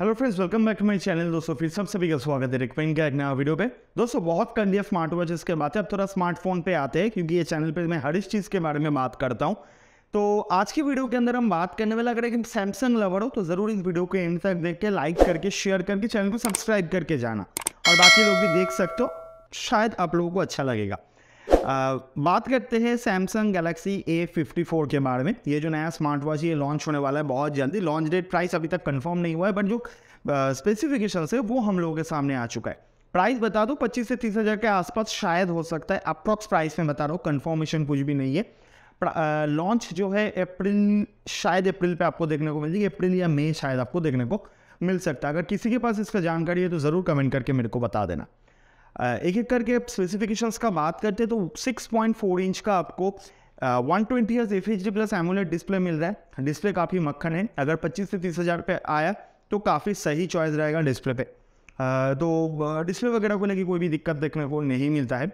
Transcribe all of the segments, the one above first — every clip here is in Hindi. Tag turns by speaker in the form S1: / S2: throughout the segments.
S1: hello friends welcome back to my channel दोस्तों फिर सब सभी का स्वागत है रिकमेंड का एक नया वीडियो पे दोस्तों बहुत कर लिया स्मार्ट वॉच इसके बाद अब थोड़ा स्मार्टफोन पे आते हैं क्योंकि ये चैनल पे मैं हर इस चीज़ के बारे में बात करता हूँ तो आज की वीडियो के अंदर हम बात करने वाले अगर एक सैमसंग लवर हो तो ज़रूर इस वीडियो को एंड तक देख के लाइक करके शेयर करके चैनल को सब्सक्राइब करके जाना और बाकी लोग भी देख सकते हो शायद आप लोगों को अच्छा लगेगा आ, बात करते हैं Samsung Galaxy A fifty four के बारे में ये जो नया स्मार्ट वॉच ये लॉन्च होने वाला है बहुत जल्दी लॉन्च डेट प्राइस अभी तक कंफर्म नहीं हुआ है बट जो स्पेसिफिकेशंस है वो हम लोगों के सामने आ चुका है प्राइस बता दो 25 से तीस हज़ार के आसपास शायद हो सकता है अप्रॉक्स प्राइस में बता रहा हूँ कन्फर्मेशन कुछ भी नहीं है लॉन्च जो है अप्रैल शायद अप्रैल पे आपको देखने को मिल जाएगी अप्रैल या मई शायद आपको देखने को मिल सकता है अगर किसी के पास इसका जानकारी है तो ज़रूर कमेंट करके मेरे को बता देना एक एक करके स्पेसिफिकेशंस का बात करते हैं तो 6.4 इंच का आपको one twenty S F H D plus AMOLED display मिल रहा है डिस्प्ले काफ़ी मक्खन है अगर 25 से तीस हज़ार पे आया तो काफ़ी सही चॉइस रहेगा डिस्प्ले पे uh, तो डिस्प्ले वगैरह को लेकर कोई भी दिक्कत देखने को नहीं मिलता है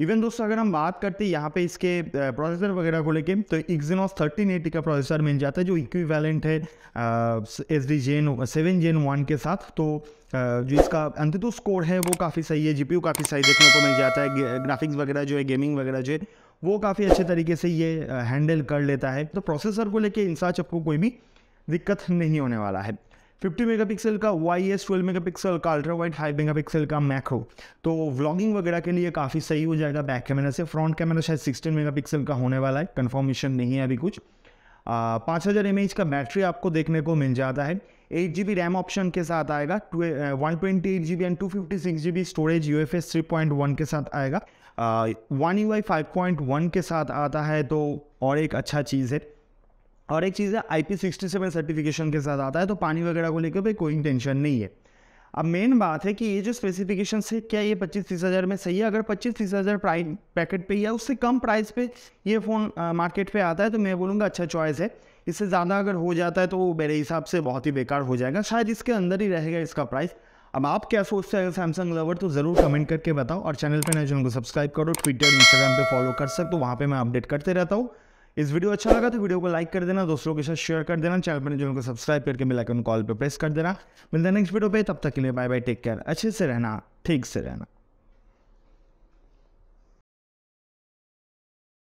S1: इवन दोस्तों अगर हम बात करते हैं यहाँ पे इसके प्रोसेसर वगैरह को लेके तो एक्जीनोस थर्टीन एटी का प्रोसेसर मिल जाता है जो इक्विवेलेंट है S D gen seven gen one के साथ तो जो इसका तो स्कोर है वो काफ़ी सही है जीपीयू काफ़ी सही देखने को मिल जाता है ग्राफिक्स वगैरह जो है गेमिंग वगैरह जो है वो काफ़ी अच्छे तरीके से ये हैंडल कर लेता है तो प्रोसेसर को लेके इंसाच आपको कोई भी दिक्कत नहीं होने वाला है 50 मेगापिक्सल का वाई एस ट्वेल्व मेगा पिक्सल का ultra wide five mega pixel का मैक्रो तो व्लॉगिंग वगैरह के लिए काफ़ी सही हो जाएगा बैक कैमरा से फ्रंट कैमरा शायद 16 मेगापिक्सल का होने वाला है कन्फर्मेशन नहीं है अभी कुछ पाँच हज़ार एम का बैटरी आपको देखने को मिल जाता है eight G B RAM option के साथ आएगा one twenty eight G B and two fifty six G B storage U F S three point one के साथ आएगा one U I five point one के साथ आता है तो और एक अच्छा चीज़ है और एक चीज़ है I P sixty seven certification के साथ आता है तो पानी वगैरह को लेकर भाई कोई टेंशन नहीं है अब मेन बात है कि ये जो स्पेसिफिकेशन है क्या ये पच्चीस तीस हज़ार में सही है अगर पच्चीस तीस हज़ार प्राइस पैकेट पे या उससे कम प्राइस पे ये फ़ोन मार्केट पे आता है तो मैं बोलूँगा अच्छा चॉइस है इससे ज़्यादा अगर हो जाता है तो मेरे हिसाब से बहुत ही बेकार हो जाएगा शायद इसके अंदर ही रहेगा इसका प्राइस अब आप क्या सोचते हैं सैमसंग लवर तो ज़रूर कमेंट करके बताओ और चैनल पर नए चैनल को सब्सक्राइब करो ट्विटर इंस्टाग्राम पर फॉलो कर सकते हो वहाँ पर मैं अपडेट करते रहता हूँ इस वीडियो अच्छा लगा तो वीडियो को लाइक कर देना दोस्तों के साथ शेयर कर देना चैनल पर जो उनको सब्सक्राइब करके मिलाकर उन कॉल पर प्रेस कर देना मिलता है नेक्स्ट वीडियो पे तब तक के लिए बाय बाय टेक केयर अच्छे से रहना ठीक से रहना